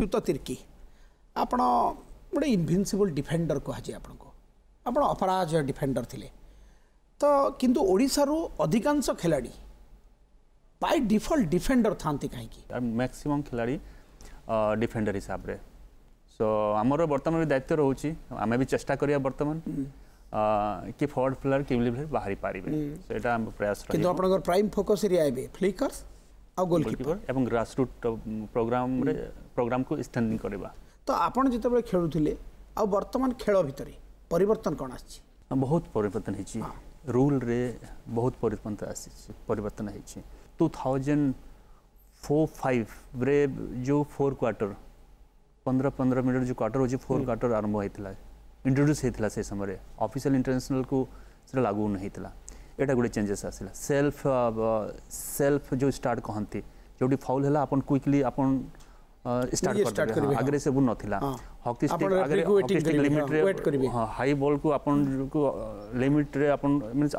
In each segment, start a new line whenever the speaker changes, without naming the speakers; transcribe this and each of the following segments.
ᱥᱩᱛᱟ ᱛᱩᱨᱠᱤ આપણો ᱵᱚᱰᱤ ᱤᱱᱵᱤᱱᱥᱤᱵᱚᱞ ᱰᱤᱯᱮᱱᱰᱟᱨ ᱠᱚᱦᱟᱡᱮ ᱟᱯᱱᱠᱚ ᱟᱯᱱᱟ ᱟᱯᱨᱟᱡ ᱰᱤᱯᱮᱱᱰᱟᱨ ᱛᱤᱞᱮ ᱛᱚ ᱠᱤᱱᱛᱩ ᱚᱰᱤᱥᱟᱨᱩ ᱟᱫᱷᱤᱠᱟᱱᱥ ᱠᱷᱮᱞᱟᱰᱤ
ᱯᱟᱭ ᱰᱤᱯᱷᱟᱞᱴ ᱰᱤᱯᱮᱱᱰᱟᱨ ᱛᱷᱟᱱᱛᱤ ᱠᱟᱦᱤ ᱢᱮᱠᱥᱤᱢᱚᱢ ᱠᱷᱮᱞᱟᱰᱤ ᱰᱤᱯᱮᱱᱰᱟᱨ ᱦᱤᱥᱟᱵᱨᱮ ᱥᱚ ᱟᱢᱨᱚ ᱵᱟᱨᱛᱢᱟᱱ ᱫᱟᱭᱛᱨᱚ ᱦᱚᱪᱤ ᱟᱢᱮ ᱵᱤ ᱪᱮᱥᱴᱟ ᱠᱚᱨᱤᱭᱟ ᱵᱟᱨᱛᱢ गोलकीपर प्रोग्राम को स्टैंडिंग करबा तो आपण जते बेले खेलुथिले आ वर्तमान खेल भितरे परिवर्तन कोन आछि बहुत परिवर्तन रूल रे बहुत परिवर्तन आछि परिवर्तन हिछि 2004 रे जो 4 क्वार्टर 15 15 मिनट जो क्वार्टर हो फोर 4 क्वार्टर आरंभ होइतला इंट्रोड्यूस होइतला से समय रे ऑफिशियल इंटरनेशनल को से लागू नहीतला এটা গোটে চেঞ্জেস আসিলা সেলফ সেলফ যে স্টার্ট কহতি যেটি ফাউল হল আপন কুইকলি আপন स्टार्ट कर करिवे आगरे से स्टिक लिमिट हाई बॉल को आपन लिमिट हाँ। uh, रे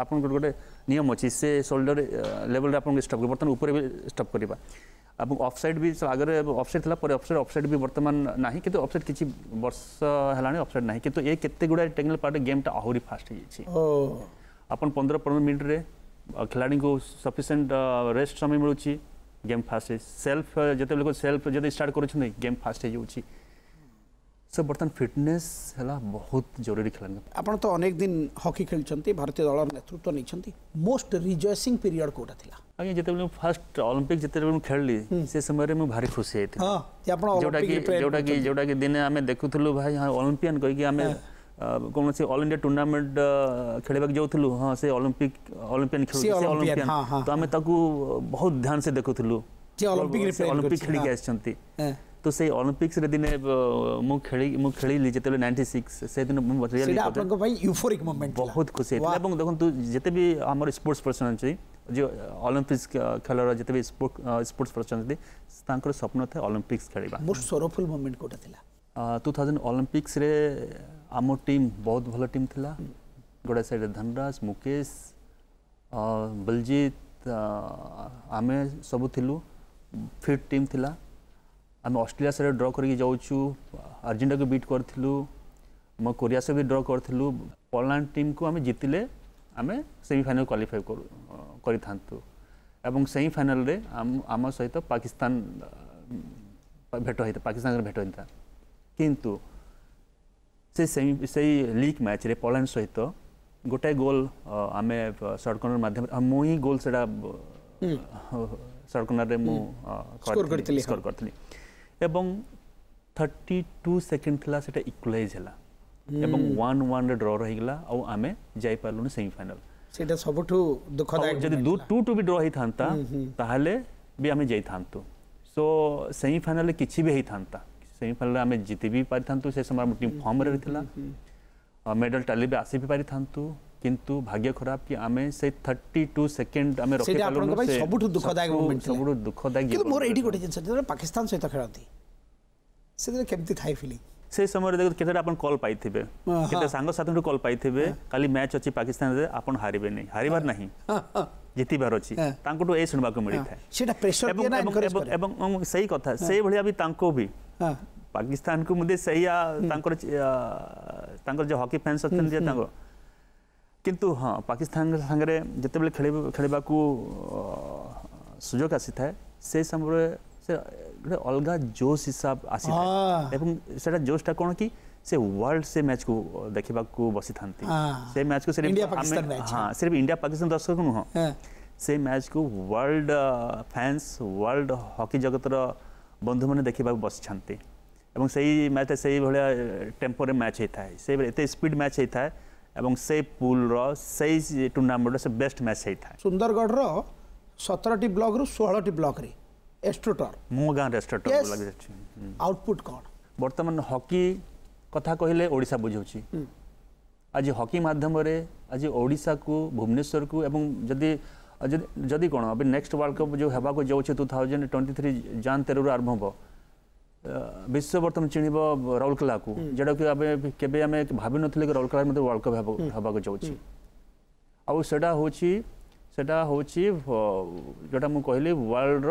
आपन गोटे नियम अछि से शोल्डर लेवल uh, रे आपन स्टॉप बर्तन ऊपर भी स्टॉप करिवा अब ऑफसाइड भी आगरे ऑफसाइड थला पर ऑफसाइड ऑफसाइड भी वर्तमान नाही किंतु ऑफसाइड किछि वर्ष हलानी ऑफसाइड नाही किंतु ए केते गुडा टेक्निकल पार्ट गेम टा आहुरी फास्ट हे छि आपन पंद्रह पंद्रह मिनिट्रे खिलाड़ी को सफिसीयंट रेस्ट समय मिलूँ गेम फास्ट सेल्फ जिते बिल्कुल सेल्फ जब स्टार्ट कर गेम फास्ट हो सर बर्तमान फिटनेस है बहुत जरूरी खिलाड़ी
आप तो अनेक दिन हकी खेल भारतीय दल नेतृत्व नहीं मोस्ट रिजर्सी पीरियड कौटा
था अगर जिते फास्ट अलंपिक जिते खेली से समय में भारी खुशी होती जो जो दिन आम देखु भाई हाँ अलंपियान कहीकि कौन से ऑल इंडिया टूर्नामेंट खेल जाऊ हाँ से ओलंपिक ओलंपियान खेल तो आम हाँ। बहुत ध्यान से देखु ओलंपिक खेलिक आसती तो से ओलंपिक्स रे दिने मु खेली मु खेली ली जेतेले 96 से दिन मु रियली सेटा आपन भाई यूफोरिक मोमेंट बहुत खुशी हेतला एवं देखो तू जेते भी हमर स्पोर्ट्स पर्सन छै जो ओलंपिक्स खेलर जेते भी स्पोर्ट्स पर्सन छै तांकर सपना थे ओलंपिक्स खेलबा मोर
सोरोफुल मोमेंट कोटा थिला
ଟୁ ଥାଉଜେଣ୍ଡ ଅଲିମ୍ପିକ୍ସରେ ଆମ ଟିମ୍ ବହୁତ ଭଲ ଟିମ୍ ଥିଲା ଗୋଟେ ସାଇଡ଼୍ରେ ଧନରାଜ ମୁକେଶ ବଲଜିତ ଆମେ ସବୁ ଥିଲୁ ଫିଟ୍ ଟିମ୍ ଥିଲା ଆମେ ଅଷ୍ଟ୍ରେଲିଆ ସହିତ ଡ୍ର କରିକି ଯାଉଛୁ ଆର୍ଜେଣ୍ଟିନାକୁ ବିଟ୍ କରିଥିଲୁ ଆମ କୋରିଆ ସହ ବି ଡ୍ର କରିଥିଲୁ ପୋଲାଣ୍ଡ ଟିମ୍କୁ ଆମେ ଜିତିଲେ ଆମେ ସେମିଫାଇନାଲ କ୍ୱାଲିଫାଏ କରୁ କରିଥାନ୍ତୁ ଏବଂ ସେମିଫାଇନାଲରେ ଆମ ଆମ ସହିତ ପାକିସ୍ତାନ ଭେଟ ହୋଇଥାଏ ପାକିସ୍ତାନ ଭେଟ ହୋଇଥାଏ କିନ୍ତୁ ସେ ସେମି ସେଇ ଲିଗ୍ ମ୍ୟାଚ୍ରେ ପୋଲାଣ୍ଡ ସହିତ ଗୋଟାଏ ଗୋଲ୍ ଆମେ ସର୍ଟ କର୍ଣ୍ଣର ମାଧ୍ୟମରେ ମୁଁ ହିଁ ଗୋଲ୍ ସେଇଟା ସର୍ଟ କର୍ଣ୍ଣରରେ ମୁଁ ସ୍କୋର କରିଥିଲି ଏବଂ थर्टी टू सेकेंड थी से इक्वलाइज है এবং ওয়ান ওয়ান ড্র রহিগলা আউ আমি যাই পারলুনি সেমিফাইনাল
সেটা সবুঠু
দুঃখদায়ক যদি দু টু টু বি ড্র হই থানতা তাহলে বি আমি যাই থানতু সো সেমিফাইনালে কিছি বি হই থানতা ସେମିଫାଇନାଲ୍ରେ ଆମେ ଜିତି ବି ପାରିଥାନ୍ତୁ ସେ ସମୟ ଆମ ଟିମ୍ ଫର୍ମରେ ରହିଥିଲା ମେଡ଼ାଲ୍ ଟାଲି ବି ଆସି ବି ପାରିଥାନ୍ତୁ କିନ୍ତୁ ଭାଗ୍ୟ ଖରାପ କି ଆମେ ସେ ଥର୍ଟି ଟୁ ସେକେଣ୍ଡ ଆମେ ସବୁଠୁ ଦୁଃଖଦାୟକ ସବୁଠୁ ଦୁଃଖଦାୟକ କିନ୍ତୁ ମୋର ଏଇଠି ଗୋଟେ
ଜିନିଷ ଯେତେବେଳେ ପାକିସ୍ତାନ ସହିତ ଖେଳନ୍ତି ସେଥିରେ କେମିତି ଥାଏ ଫିଲିଂ
ସେ ସମୟରେ ଦେଖନ୍ତୁ କେତେଟା ଆପଣ କଲ୍ ପାଇଥିବେ କେତେ ସାଙ୍ଗସାଥିଙ୍କଠୁ କଲ୍ ପାଇଥିବେ କାଲି ମ୍ୟାଚ୍ ଅଛି ପାକିସ୍ତାନରେ ଆପଣ ହାରିବେନି ହାରିବାର ନାହିଁ ଜିତିବାର ଅଛି ତାଙ୍କଠୁ ଏ ଶୁଣିବାକୁ ମିଳିଥାଏ ଏବଂ ସେଇ କଥା ସେଇଭଳିଆ ବି ତାଙ୍କୁ ବି हाँ। पाकिस्तान को मुझे सही हम्म। जो हॉकी फैंस अच्छे हम्म, किंतु हाँ पाकिस्तान सागर जिते बेले खेल खेल को सुजोग आसी था से समय से गोटे अलग जोश हिसाब आसा जोशा कौन कि से वर्ल्ड से मैच को देखा बसी था से मैच को सिर्फ हाँ सिर्फ इंडिया पाकिस्तान दर्शक नुह हाँ। हाँ। से मैच को वर्ल्ड फैंस वर्ल्ड हॉकी जगतर ବନ୍ଧୁମାନେ ଦେଖିବାକୁ ବସିଛନ୍ତି ଏବଂ ସେଇ ମ୍ୟାଚ୍ ସେଇଭଳିଆ ଟେମ୍ପୋରେ ମ୍ୟାଚ୍ ହେଇଥାଏ ସେଇଭଳି ଏତେ ସ୍ପିଡ୍ ମ୍ୟାଚ୍ ହେଇଥାଏ ଏବଂ ସେଇ ପୁଲ୍ର ସେଇ ଟୁର୍ଣ୍ଣାମେଣ୍ଟର ସେ ବେଷ୍ଟ ମ୍ୟାଚ୍ ହେଇଥାଏ ସୁନ୍ଦରଗଡ଼ର ସତରଟି ବ୍ଲକ୍ରୁ ଷୋହଳଟି ବ୍ଲକ୍ରେ ଏଷ୍ଟ୍ରୋଟର ମୋ ଗାଁ ରେଷ୍ଟ୍ରୋଟର ଆଉଟପୁଟ୍ କ'ଣ ବର୍ତ୍ତମାନ ହକି କଥା କହିଲେ ଓଡ଼ିଶା ବୁଝାଉଛି ଆଜି ହକି ମାଧ୍ୟମରେ ଆଜି ଓଡ଼ିଶାକୁ ଭୁବନେଶ୍ୱରକୁ ଏବଂ ଯଦି जदि कौन अभी नेक्स्ट वर्ल्ड कप जो हे जाऊँ टू थाउजेंड ट्वेंटी थ्री जान तेर रु आरंभ हो विश्व बर्तन चिणी राउरकेला को हम्म। जोटा कि भाव नी राउरकेला वर्ल्ड कप हाक जाऊँ आउ से जो कहली world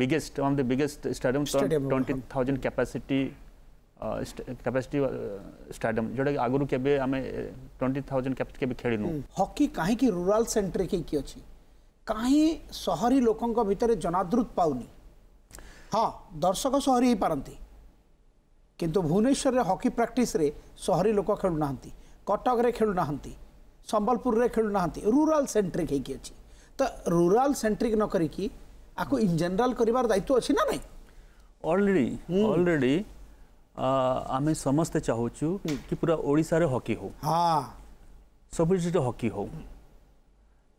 biggest one of the biggest stadium twenty thousand capacity capacity stadium जोटा आगुरी के ट्वेंटी थाउजेंड कैपेसिटी के खेलु
हकी हम्म। कहीं रूराल सेन्ट्रिक होईकी अच्छी कहीं सहरी लोकों भितर जनादृत पाऊनी हाँ दर्शक सहरी हो पारती कि भुवनेश्वर से हकी प्राक्टिस लोक खेलु ना कटक रे खेलु ना संबलपुर रे खेलु ना रूराल सेन्ट्रिक तो रूराल सेन्ट्रिक न करी आपको इन जनरल करार दायित्व अच्छी ना नहीं
ऑलरेडी ऑलरेडी हम्म। आम समस्ते चाहूँ कि पूरा ओडार हकी हो हाँ सब डिस्ट्रिक्ट हकी हो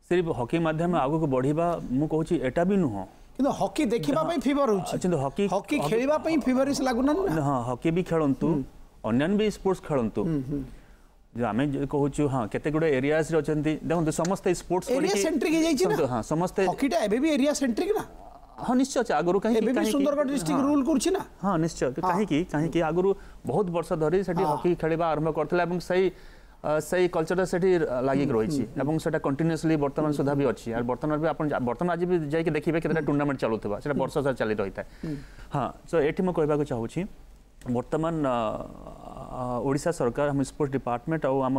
सिर्फ हकी मध्यम आग को बढ़ा मुझे एटा भी नुह कि हकी देखा फिवर हो हकी हकी खेलवा फिवर न हां हॉकी भी खेलंतु हम्म। अन्यन भी स्पोर्ट्स खेलंतु खेलतु आम कहूँ हाँ केते गुड़े एरियाज देखते समस्त स्पोर्ट्स एरिया सेंट्रिक हाँ समस्त हकीटा एरिया सेंट्रिक ना हाँ निश्चय अच्छे आगर कहीं सुंदरगढ़ डिस्ट्रिक्ट रूल कर हाँ निश्चय कहीं हाँ। कहीं आगर बहुत वर्ष धरी से हकी खेल आरंभ कर से कलचरटा से लग रही कंटिन्यूसली बर्तमान सुधा भी अच्छी बर्तन भी आप आज भी जाइए देखिए कितना टूर्नामेंट से वर्ष सारा चली रही है हाँ सो ये मुझे चाहूँ बर्तमान ओडा सरकार हम स्पोर्ट्स डिपार्टमेंट आम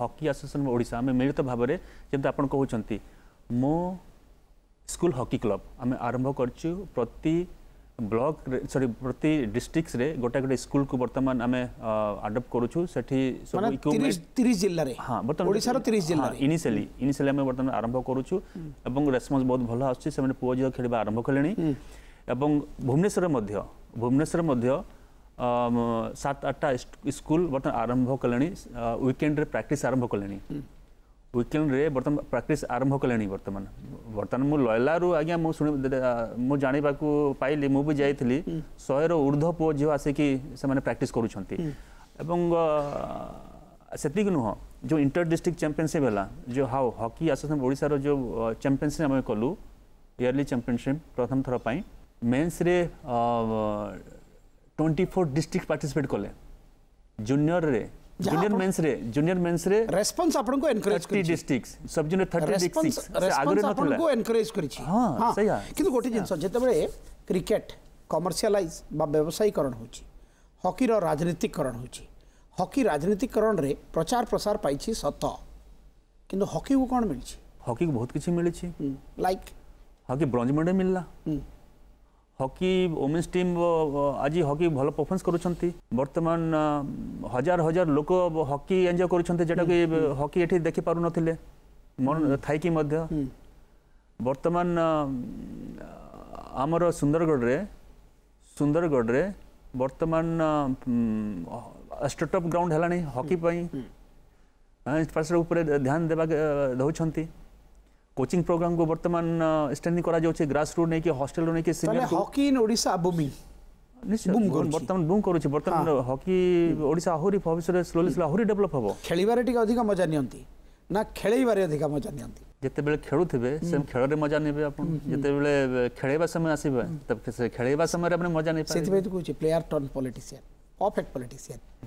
हकी आसोसीएसन ओडा मिलित भाव में जमी आपंट मो ସ୍କୁଲ ହକି କ୍ଲବ୍ ଆମେ ଆରମ୍ଭ କରିଛୁ ପ୍ରତି ବ୍ଲକ ସରି ପ୍ରତି ଡିଷ୍ଟ୍ରିକ୍ଟରେ ଗୋଟେ ଗୋଟେ ସ୍କୁଲକୁ ବର୍ତ୍ତମାନ ଆମେ ଆଡପ୍ଟ କରୁଛୁ ସେଠି ତିରିଶ ଜିଲ୍ଲାରେ ହଁ ବର୍ତ୍ତମାନ ଓଡ଼ିଶାର ତିରିଶ ଜିଲ୍ଲା ଇନିସିଆଲି ଇନିସିଆଲି ଆମେ ବର୍ତ୍ତମାନ ଆରମ୍ଭ କରୁଛୁ ଏବଂ ରେସ୍ପନ୍ସ ବହୁତ ଭଲ ଆସୁଛି ସେମାନେ ପୁଅ ଝିଅ ଖେଳିବା ଆରମ୍ଭ କଲେଣି ଏବଂ ଭୁବନେଶ୍ୱରରେ ମଧ୍ୟ ଭୁବନେଶ୍ୱର ମଧ୍ୟ ସାତ ଆଠଟା ସ୍କୁଲ ବର୍ତ୍ତମାନ ଆରମ୍ଭ କଲେଣି ୱିକେଣ୍ଡରେ ପ୍ରାକ୍ଟିସ୍ ଆରମ୍ଭ କଲେଣି विकेंड्रे बर्तमान प्राक्ट आरंभ कले बर्तमान बर्तमान मुझ लयलू आज्ञा मुझे मुझे जानवा पाइली मुझे जा शहे ऊर्ध पु झी आसिक प्राक्ट कर नुह जो इंटर डिस्ट्रिक्ट चंपिशिप है जो हाउ हकी आसोसन ओडार जो चंपिशिप कलु इयरली चंपिशिप प्रथम थरपाई mens twenty four district participate कले जूनियर जूनियर मेंस रे जूनियर मेंस रे रेस्पॉन्स आपन को एनकरेज करी डिस्ट्रिक्ट्स सब जूनियर 30 डिस्ट्रिक्ट्स आगरे न आपन को
एनकरेज करी छी हां सही है किंतु गोटी जिंस जते बेले क्रिकेट कमर्शियलाइज बा व्यवसायीकरण होची हॉकी रो राजनीतिकरण होची हॉकी राजनीतिकरण रे प्रचार
प्रसार पाइची सत किंतु हम्म, हॉकी को कोन मिलची हॉकी को बहुत किछ मिलची लाइक हॉकी ब्रोंज मेडल मिलला हम्म। হকি ওমেন্স টিম আজ হকি ভালো পরফরমেন্স করছেন বর্তমান হাজার হাজার লোক হকি এনজয় করছেন যেটা কি হকি এটি দেখি পারু নথিলে থাইকি মধ্যে বর্তমান আমার সুন্দরগড়ে সুন্দরগড়ে বর্তমান স্টেটঅপ গ্রাউন্ড হলানি হকি পাই ইনফ্রাস্ট্রকচর উপরে ধ্যান দেওয়া দৌঁচ कोचिंग प्रोग्राम को वर्तमान स्टैंडिंग करा जाउछे ग्रास रूट नै कि हॉस्टल नै कि सिनियर को हॉकी इन ओडिसा बूमिंग निश्चित वर्तमान बूम करू छै वर्तमान हाँ। हॉकी ओडिसा आहुरी भविष्य रे स्लोली स्लोली आहुरी डेवलप हबो खेलि बारे ठीक अधिक मजा नियंती ना खेलै बारे अधिक मजा नियंती जते बेले खेलु थिबे हम्म। सेम खेल रे मजा नेबे अपन हम्म। जते बेले खेलैबा समय आसीबे हम्म। तब से खेलैबा समय रे अपन मजा नै पाए सेति बेत कहू
player turn politician perfect politician